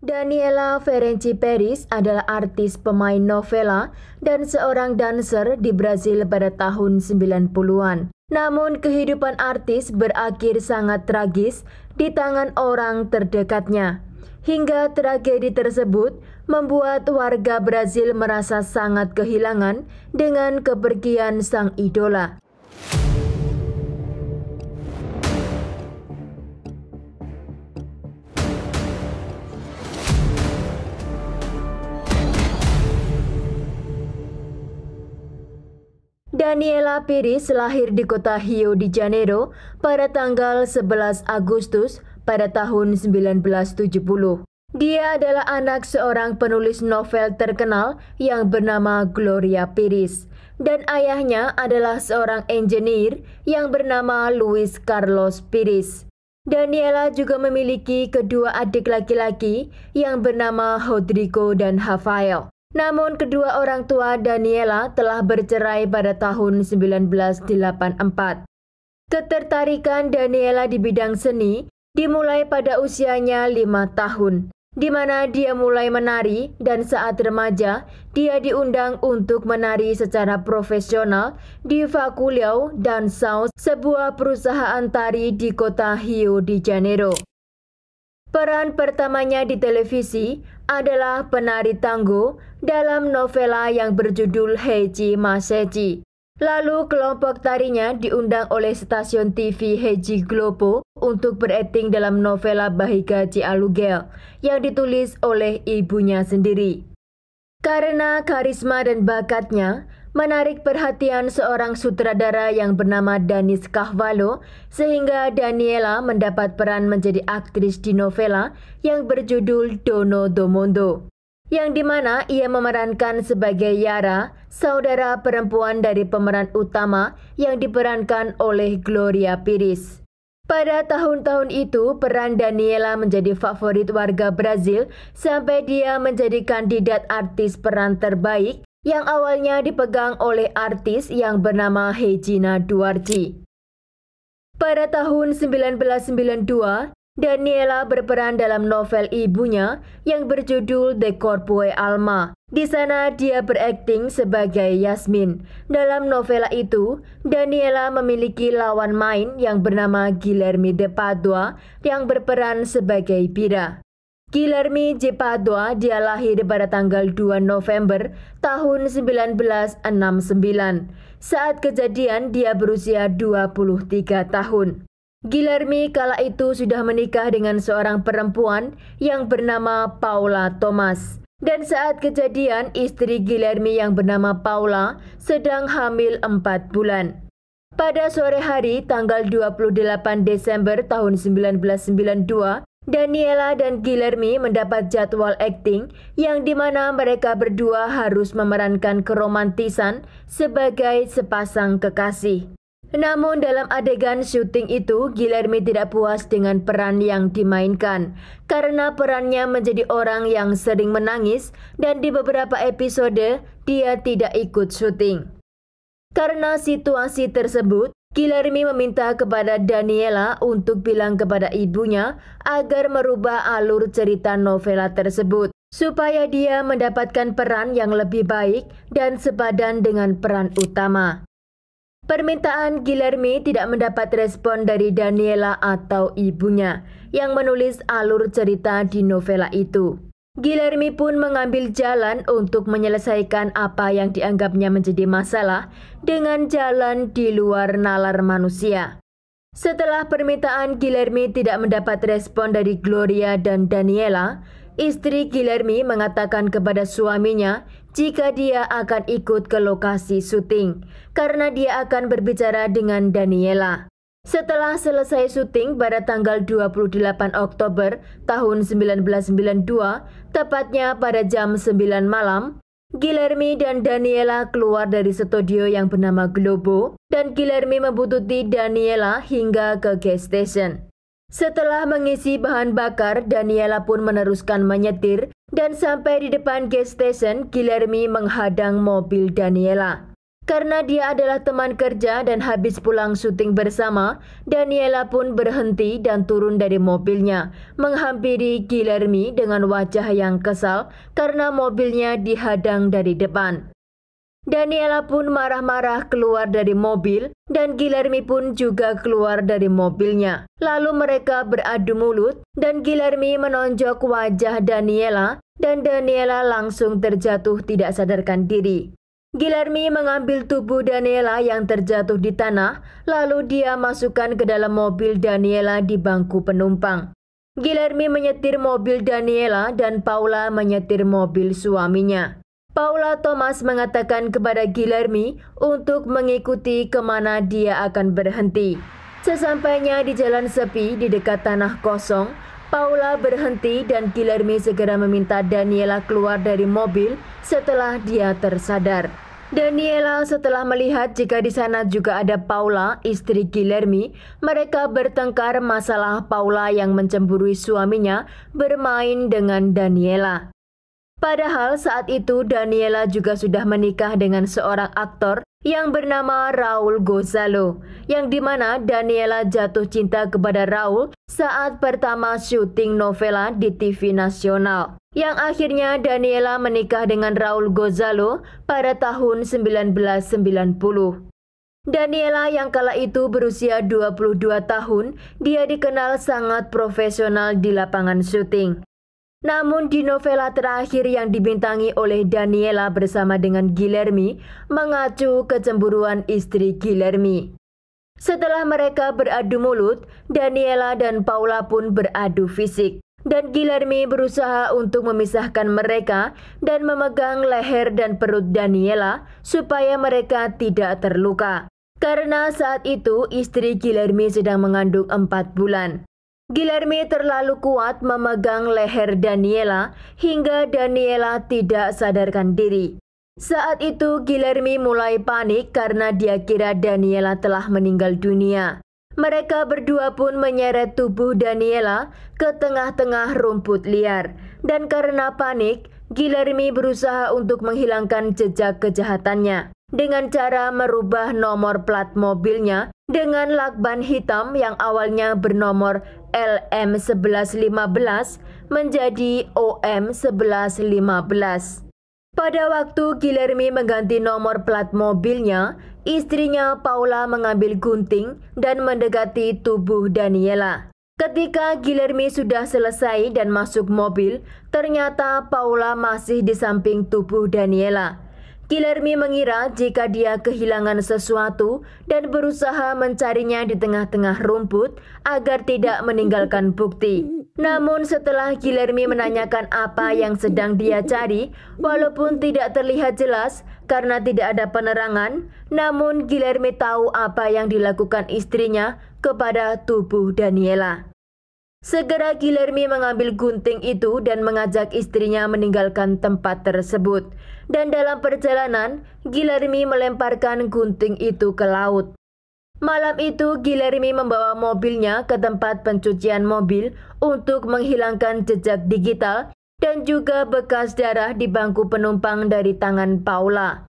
Daniela Ferenci Peris adalah artis pemain novela dan seorang dancer di Brazil pada tahun 90-an. Namun kehidupan artis berakhir sangat tragis di tangan orang terdekatnya. Hingga tragedi tersebut membuat warga Brazil merasa sangat kehilangan dengan kepergian sang idola. Daniela Piris lahir di kota Rio de Janeiro pada tanggal 11 Agustus pada tahun 1970. Dia adalah anak seorang penulis novel terkenal yang bernama Gloria Piris dan ayahnya adalah seorang engineer yang bernama Luis Carlos Piris. Daniela juga memiliki kedua adik laki-laki yang bernama Rodrigo dan Rafael. Namun kedua orang tua Daniela telah bercerai pada tahun 1984. Ketertarikan Daniela di bidang seni dimulai pada usianya lima tahun, di mana dia mulai menari dan saat remaja dia diundang untuk menari secara profesional di Fakuliau dan Saus, sebuah perusahaan tari di kota Rio de Janeiro. Peran pertamanya di televisi adalah penari tangguh dalam novela yang berjudul Heiji Maseji. Lalu kelompok tarinya diundang oleh stasiun TV Heiji Globo untuk berakting dalam novela Bahiga Alugel yang ditulis oleh ibunya sendiri. Karena karisma dan bakatnya, menarik perhatian seorang sutradara yang bernama Danis Kahvalo sehingga Daniela mendapat peran menjadi aktris di novela yang berjudul Dono Domondo yang dimana ia memerankan sebagai Yara, saudara perempuan dari pemeran utama yang diperankan oleh Gloria Pires. Pada tahun-tahun itu, peran Daniela menjadi favorit warga Brazil sampai dia menjadi kandidat artis peran terbaik yang awalnya dipegang oleh artis yang bernama Hejina Duarji. Pada tahun 1992, Daniela berperan dalam novel ibunya yang berjudul The Corpue Alma. Di sana dia berakting sebagai Yasmin. Dalam novela itu, Daniela memiliki lawan main yang bernama Guilherme de Padua yang berperan sebagai Pira. Guilherme J. Padua dia lahir pada tanggal 2 November tahun 1969. Saat kejadian dia berusia 23 tahun. Guilherme kala itu sudah menikah dengan seorang perempuan yang bernama Paula Thomas. Dan saat kejadian istri Guilherme yang bernama Paula sedang hamil 4 bulan. Pada sore hari tanggal 28 Desember tahun 1992, Daniela dan Gilermi mendapat jadwal akting yang dimana mereka berdua harus memerankan keromantisan sebagai sepasang kekasih. Namun dalam adegan syuting itu, Gilermi tidak puas dengan peran yang dimainkan karena perannya menjadi orang yang sering menangis dan di beberapa episode dia tidak ikut syuting. Karena situasi tersebut, Kilarmi meminta kepada Daniela untuk bilang kepada ibunya agar merubah alur cerita novela tersebut supaya dia mendapatkan peran yang lebih baik dan sepadan dengan peran utama. Permintaan Gilermi tidak mendapat respon dari Daniela atau ibunya yang menulis alur cerita di novela itu. Gilermi pun mengambil jalan untuk menyelesaikan apa yang dianggapnya menjadi masalah dengan jalan di luar nalar manusia. Setelah permintaan Gilermi tidak mendapat respon dari Gloria dan Daniela, istri Gilermi mengatakan kepada suaminya jika dia akan ikut ke lokasi syuting karena dia akan berbicara dengan Daniela. Setelah selesai syuting pada tanggal 28 Oktober tahun 1992, tepatnya pada jam 9 malam, Guilherme dan Daniela keluar dari studio yang bernama Globo dan Guilherme membututi Daniela hingga ke gas station. Setelah mengisi bahan bakar, Daniela pun meneruskan menyetir dan sampai di depan gas station, Guilherme menghadang mobil Daniela. Karena dia adalah teman kerja dan habis pulang syuting bersama, Daniela pun berhenti dan turun dari mobilnya, menghampiri Gilermi dengan wajah yang kesal karena mobilnya dihadang dari depan. Daniela pun marah-marah keluar dari mobil dan Gilermi pun juga keluar dari mobilnya. Lalu mereka beradu mulut dan Gilermi menonjok wajah Daniela dan Daniela langsung terjatuh tidak sadarkan diri. Gilarmi mengambil tubuh Daniela yang terjatuh di tanah, lalu dia masukkan ke dalam mobil Daniela di bangku penumpang. Gilarmi menyetir mobil Daniela dan Paula menyetir mobil suaminya. Paula Thomas mengatakan kepada Gilarmi untuk mengikuti kemana dia akan berhenti. Sesampainya di jalan sepi di dekat tanah kosong, Paula berhenti dan Guilherme segera meminta Daniela keluar dari mobil setelah dia tersadar. Daniela setelah melihat jika di sana juga ada Paula, istri Guilherme, mereka bertengkar masalah Paula yang mencemburui suaminya bermain dengan Daniela. Padahal saat itu Daniela juga sudah menikah dengan seorang aktor yang bernama Raul Gozalo, yang dimana Daniela jatuh cinta kepada Raul saat pertama syuting novela di TV nasional. Yang akhirnya Daniela menikah dengan Raul Gozalo pada tahun 1990. Daniela yang kala itu berusia 22 tahun, dia dikenal sangat profesional di lapangan syuting. Namun di novela terakhir yang dibintangi oleh Daniela bersama dengan Guillermi mengacu kecemburuan istri Guillermi. Setelah mereka beradu mulut, Daniela dan Paula pun beradu fisik. Dan Guillermi berusaha untuk memisahkan mereka dan memegang leher dan perut Daniela supaya mereka tidak terluka. Karena saat itu istri Guillermi sedang mengandung empat bulan. Guillermi terlalu kuat memegang leher Daniela hingga Daniela tidak sadarkan diri. Saat itu Guillermi mulai panik karena dia kira Daniela telah meninggal dunia. Mereka berdua pun menyeret tubuh Daniela ke tengah-tengah rumput liar. Dan karena panik, Guillermi berusaha untuk menghilangkan jejak kejahatannya dengan cara merubah nomor plat mobilnya dengan lakban hitam yang awalnya bernomor LM1115 menjadi OM1115. Pada waktu Guillermi mengganti nomor plat mobilnya, istrinya Paula mengambil gunting dan mendekati tubuh Daniela. Ketika Guillermi sudah selesai dan masuk mobil, ternyata Paula masih di samping tubuh Daniela. Gilermi mengira jika dia kehilangan sesuatu dan berusaha mencarinya di tengah-tengah rumput agar tidak meninggalkan bukti. Namun setelah Gilermi menanyakan apa yang sedang dia cari, walaupun tidak terlihat jelas karena tidak ada penerangan, namun Gilermi tahu apa yang dilakukan istrinya kepada tubuh Daniela. Segera Gilermi mengambil gunting itu dan mengajak istrinya meninggalkan tempat tersebut. Dan dalam perjalanan, Gilermi melemparkan gunting itu ke laut. Malam itu, Gilermi membawa mobilnya ke tempat pencucian mobil untuk menghilangkan jejak digital dan juga bekas darah di bangku penumpang dari tangan Paula.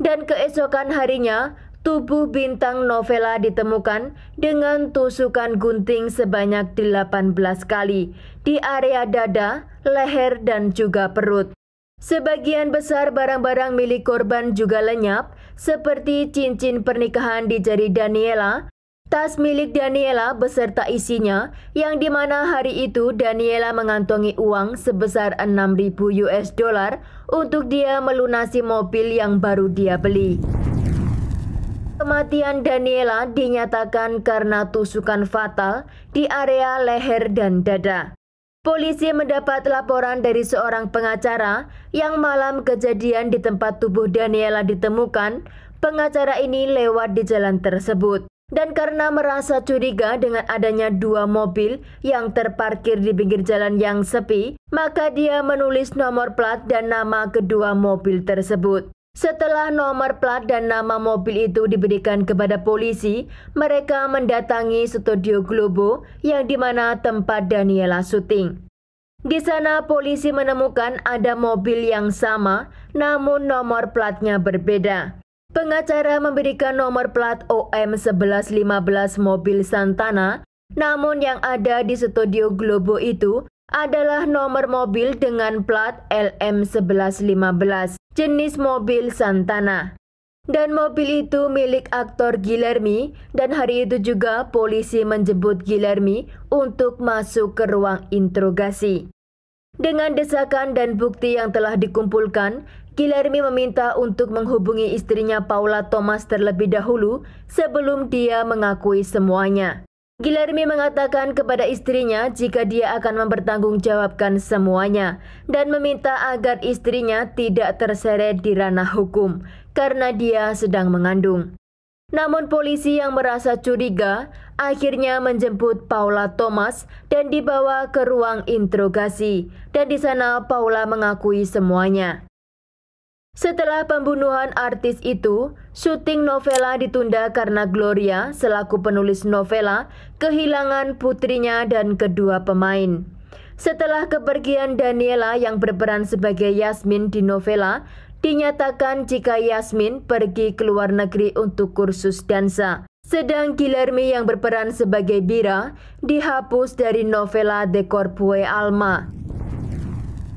Dan keesokan harinya, tubuh bintang novela ditemukan dengan tusukan gunting sebanyak 18 kali di area dada, leher, dan juga perut. Sebagian besar barang-barang milik korban juga lenyap, seperti cincin pernikahan di jari Daniela, tas milik Daniela beserta isinya, yang dimana hari itu Daniela mengantongi uang sebesar 6.000 US dollar untuk dia melunasi mobil yang baru dia beli. Kematian Daniela dinyatakan karena tusukan fatal di area leher dan dada. Polisi mendapat laporan dari seorang pengacara yang malam kejadian di tempat tubuh Daniela ditemukan. Pengacara ini lewat di jalan tersebut. Dan karena merasa curiga dengan adanya dua mobil yang terparkir di pinggir jalan yang sepi, maka dia menulis nomor plat dan nama kedua mobil tersebut. Setelah nomor plat dan nama mobil itu diberikan kepada polisi, mereka mendatangi studio Globo yang di mana tempat Daniela syuting. Di sana polisi menemukan ada mobil yang sama namun nomor platnya berbeda. Pengacara memberikan nomor plat OM 1115 mobil Santana, namun yang ada di studio Globo itu adalah nomor mobil dengan plat LM 1115 jenis mobil Santana. Dan mobil itu milik aktor Guillermi dan hari itu juga polisi menjemput Guillermi untuk masuk ke ruang interogasi. Dengan desakan dan bukti yang telah dikumpulkan, Guillermi meminta untuk menghubungi istrinya Paula Thomas terlebih dahulu sebelum dia mengakui semuanya. Gilarmi mengatakan kepada istrinya jika dia akan mempertanggungjawabkan semuanya dan meminta agar istrinya tidak terseret di ranah hukum karena dia sedang mengandung. Namun polisi yang merasa curiga akhirnya menjemput Paula Thomas dan dibawa ke ruang interogasi dan di sana Paula mengakui semuanya. Setelah pembunuhan artis itu, syuting novela ditunda karena Gloria selaku penulis novela kehilangan putrinya dan kedua pemain. Setelah kepergian Daniela yang berperan sebagai Yasmin di novela, dinyatakan jika Yasmin pergi ke luar negeri untuk kursus dansa. Sedang Guilherme yang berperan sebagai Bira dihapus dari novela The Corpue Alma.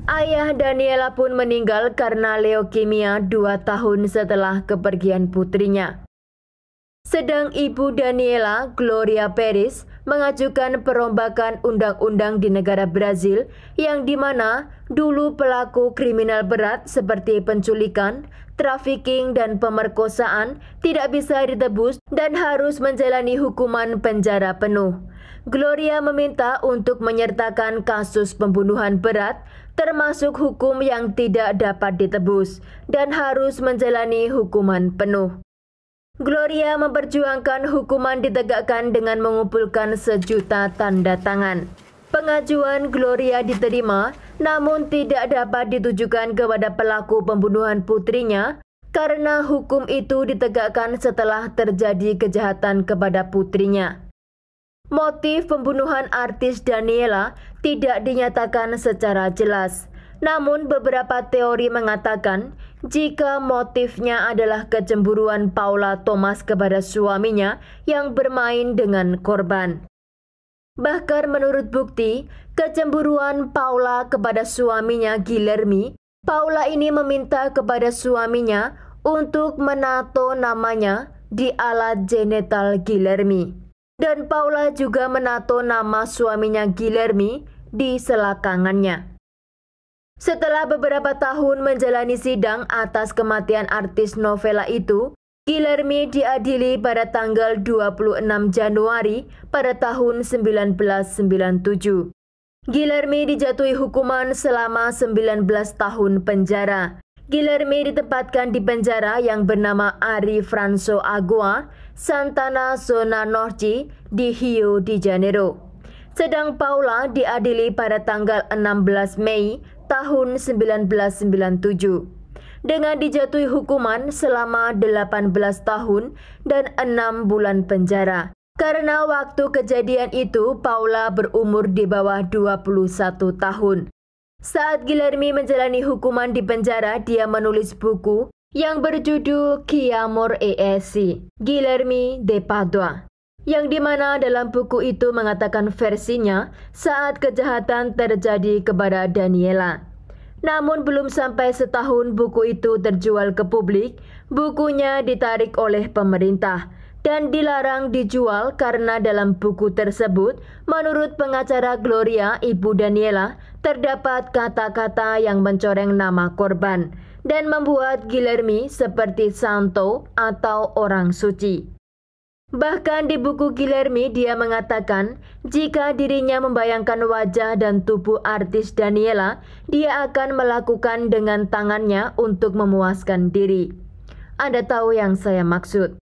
Ayah Daniela pun meninggal karena leukemia dua tahun setelah kepergian putrinya. Sedang ibu Daniela, Gloria Perez, mengajukan perombakan undang-undang di negara Brazil yang dimana dulu pelaku kriminal berat seperti penculikan, trafficking, dan pemerkosaan tidak bisa ditebus dan harus menjalani hukuman penjara penuh. Gloria meminta untuk menyertakan kasus pembunuhan berat termasuk hukum yang tidak dapat ditebus dan harus menjalani hukuman penuh. Gloria memperjuangkan hukuman ditegakkan dengan mengumpulkan sejuta tanda tangan. Pengajuan Gloria diterima, namun tidak dapat ditujukan kepada pelaku pembunuhan putrinya karena hukum itu ditegakkan setelah terjadi kejahatan kepada putrinya. Motif pembunuhan artis Daniela tidak dinyatakan secara jelas. Namun beberapa teori mengatakan jika motifnya adalah kecemburuan Paula Thomas kepada suaminya yang bermain dengan korban. Bahkan menurut bukti, kecemburuan Paula kepada suaminya Guillermi, Paula ini meminta kepada suaminya untuk menato namanya di alat genital Guillermi. Dan Paula juga menato nama suaminya Guilherme di selakangannya. Setelah beberapa tahun menjalani sidang atas kematian artis novela itu, Guilherme diadili pada tanggal 26 Januari pada tahun 1997. Guilherme dijatuhi hukuman selama 19 tahun penjara. Guilherme ditempatkan di penjara yang bernama Ari Franco Agua Santana zona Norji di Rio de Janeiro. Sedang Paula diadili pada tanggal 16 Mei tahun 1997 dengan dijatuhi hukuman selama 18 tahun dan 6 bulan penjara. Karena waktu kejadian itu Paula berumur di bawah 21 tahun. Saat Gilermi menjalani hukuman di penjara, dia menulis buku yang berjudul Kiamor ESI, Guillermi de Padua, yang dimana dalam buku itu mengatakan versinya saat kejahatan terjadi kepada Daniela. Namun belum sampai setahun buku itu terjual ke publik, bukunya ditarik oleh pemerintah dan dilarang dijual karena dalam buku tersebut, menurut pengacara Gloria, ibu Daniela, terdapat kata-kata yang mencoreng nama korban dan membuat Guilherme seperti santo atau orang suci. Bahkan di buku Guilherme dia mengatakan jika dirinya membayangkan wajah dan tubuh artis Daniela, dia akan melakukan dengan tangannya untuk memuaskan diri. Anda tahu yang saya maksud.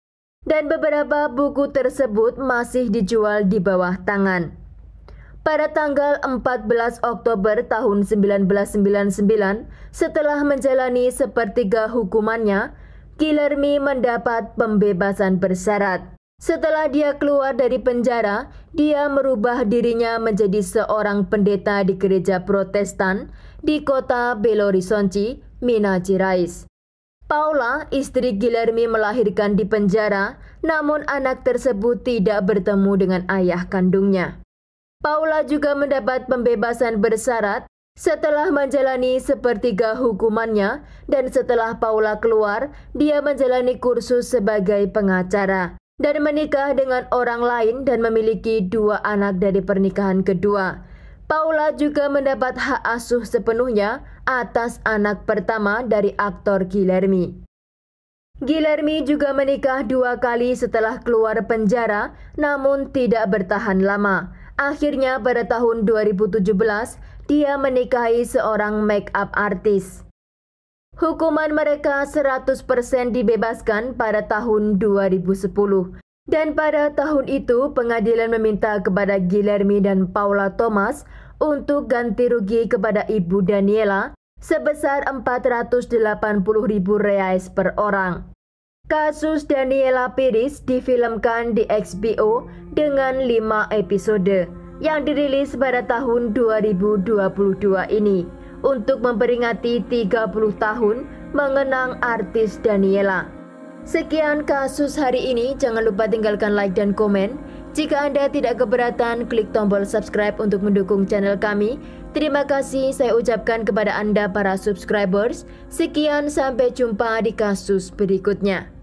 Dan beberapa buku tersebut masih dijual di bawah tangan pada tanggal 14 Oktober tahun 1999 setelah menjalani sepertiga hukumannya, Killermi mendapat pembebasan bersyarat. Setelah dia keluar dari penjara, dia merubah dirinya menjadi seorang pendeta di gereja protestan di kota Belo Horizonte, Paula, istri Guillermi melahirkan di penjara, namun anak tersebut tidak bertemu dengan ayah kandungnya. Paula juga mendapat pembebasan bersyarat setelah menjalani sepertiga hukumannya dan setelah Paula keluar, dia menjalani kursus sebagai pengacara dan menikah dengan orang lain dan memiliki dua anak dari pernikahan kedua. Paula juga mendapat hak asuh sepenuhnya atas anak pertama dari aktor Guillermi. Guillermi juga menikah dua kali setelah keluar penjara, namun tidak bertahan lama. Akhirnya pada tahun 2017, dia menikahi seorang make up artis. Hukuman mereka 100% dibebaskan pada tahun 2010. Dan pada tahun itu pengadilan meminta kepada Guillermo dan Paula Thomas untuk ganti rugi kepada Ibu Daniela sebesar ribu reais per orang. Kasus Daniela Piris difilmkan di XBO dengan 5 episode yang dirilis pada tahun 2022 ini untuk memperingati 30 tahun mengenang artis Daniela. Sekian kasus hari ini, jangan lupa tinggalkan like dan komen. Jika Anda tidak keberatan, klik tombol subscribe untuk mendukung channel kami. Terima kasih saya ucapkan kepada Anda para subscribers. Sekian sampai jumpa di kasus berikutnya.